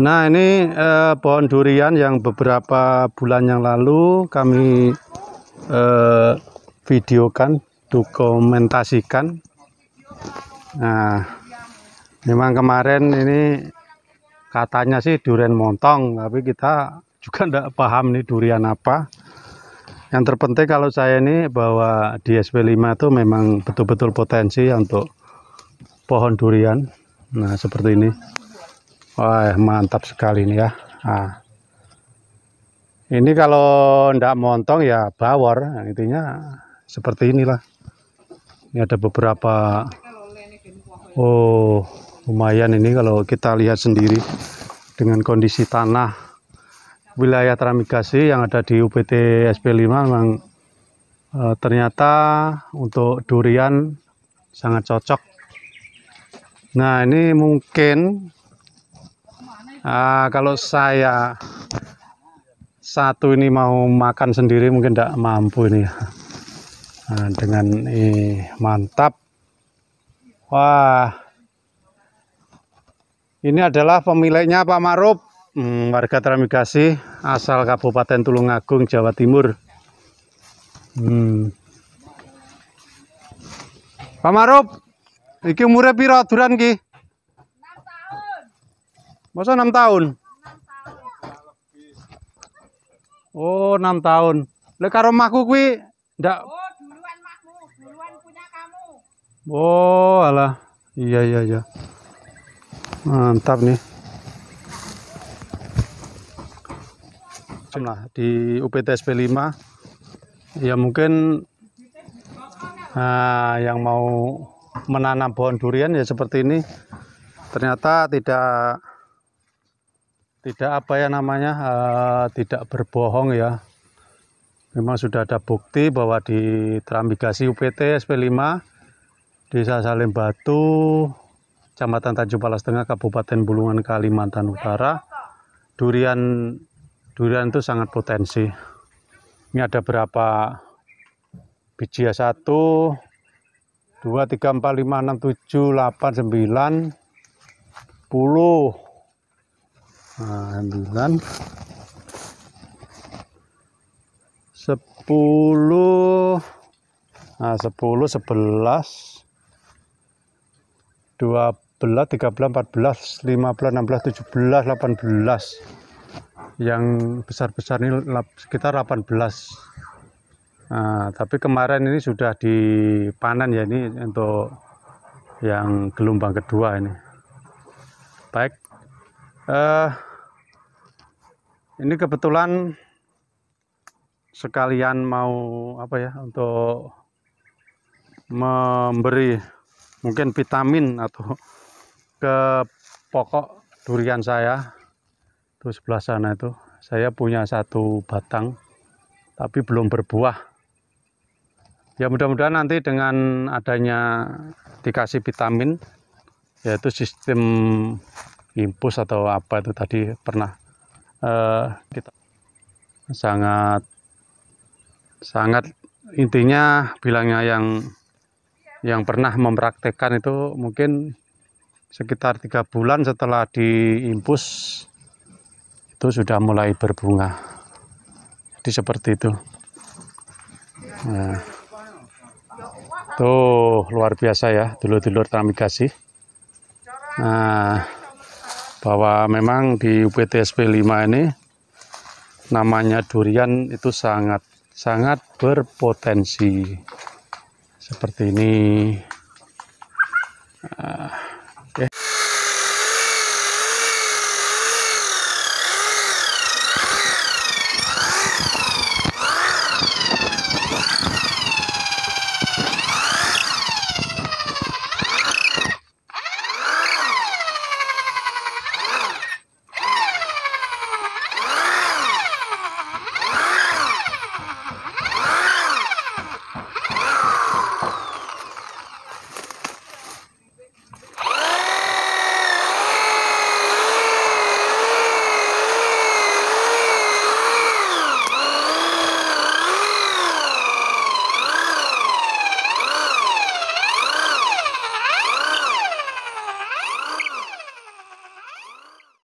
Nah ini eh, pohon durian yang beberapa bulan yang lalu kami eh, videokan, dokumentasikan. Nah memang kemarin ini katanya sih durian montong, tapi kita juga tidak paham nih durian apa. Yang terpenting kalau saya ini bahwa di SP5 itu memang betul-betul potensi untuk pohon durian. Nah seperti ini. Wah, mantap sekali ini ya. Nah, ini kalau ndak montong ya bawor, nah, intinya seperti inilah. Ini ada beberapa Oh, lumayan ini kalau kita lihat sendiri dengan kondisi tanah wilayah Tramigasi yang ada di UPT SP5 memang e, ternyata untuk durian sangat cocok. Nah, ini mungkin Ah, kalau saya satu ini mau makan sendiri mungkin tidak mampu ini nah, dengan ini mantap wah ini adalah pemiliknya Pak Maruf hmm, warga Tramigasi asal Kabupaten Tulungagung Jawa Timur hmm. Pak Maruf iki umure piro duran ki Masa 6 tahun? Oh, 6 tahun. Lek karo makku kuwi ndak Oh, duluan duluan punya kamu. Oh, alah. Iya, iya, iya. Mantap nih. Cuma di UPTSP 5 ya mungkin nah, yang mau menanam pohon durian ya seperti ini ternyata tidak tidak apa ya namanya uh, tidak berbohong ya memang sudah ada bukti bahwa di Tramigasi UPT SP5 Desa Salim Batu Kecamatan Tanjung Palas Tengah Kabupaten Bulungan Kalimantan Utara durian durian itu sangat potensi ini ada berapa biji ya Satu, dua, tiga, empat, lima, enam, tujuh, delapan, sembilan, 10 9 10 nah 10 11 12 13 14 15 16 17 18 yang besar-besar ini sekitar 18 nah, tapi kemarin ini sudah dipanen ya ini untuk yang gelombang kedua ini baik uh, ini kebetulan sekalian mau apa ya untuk memberi mungkin vitamin atau ke pokok durian saya itu sebelah sana itu saya punya satu batang tapi belum berbuah ya mudah-mudahan nanti dengan adanya dikasih vitamin yaitu sistem impus atau apa itu tadi pernah eh, kita sangat sangat intinya bilangnya yang yang pernah mempraktekkan itu mungkin sekitar tiga bulan setelah diimpus itu sudah mulai berbunga jadi seperti itu nah. tuh luar biasa ya dulu-dulu dulur transmigrasi nah bahwa memang di UPTSP 5 ini namanya durian itu sangat sangat berpotensi seperti ini. nah.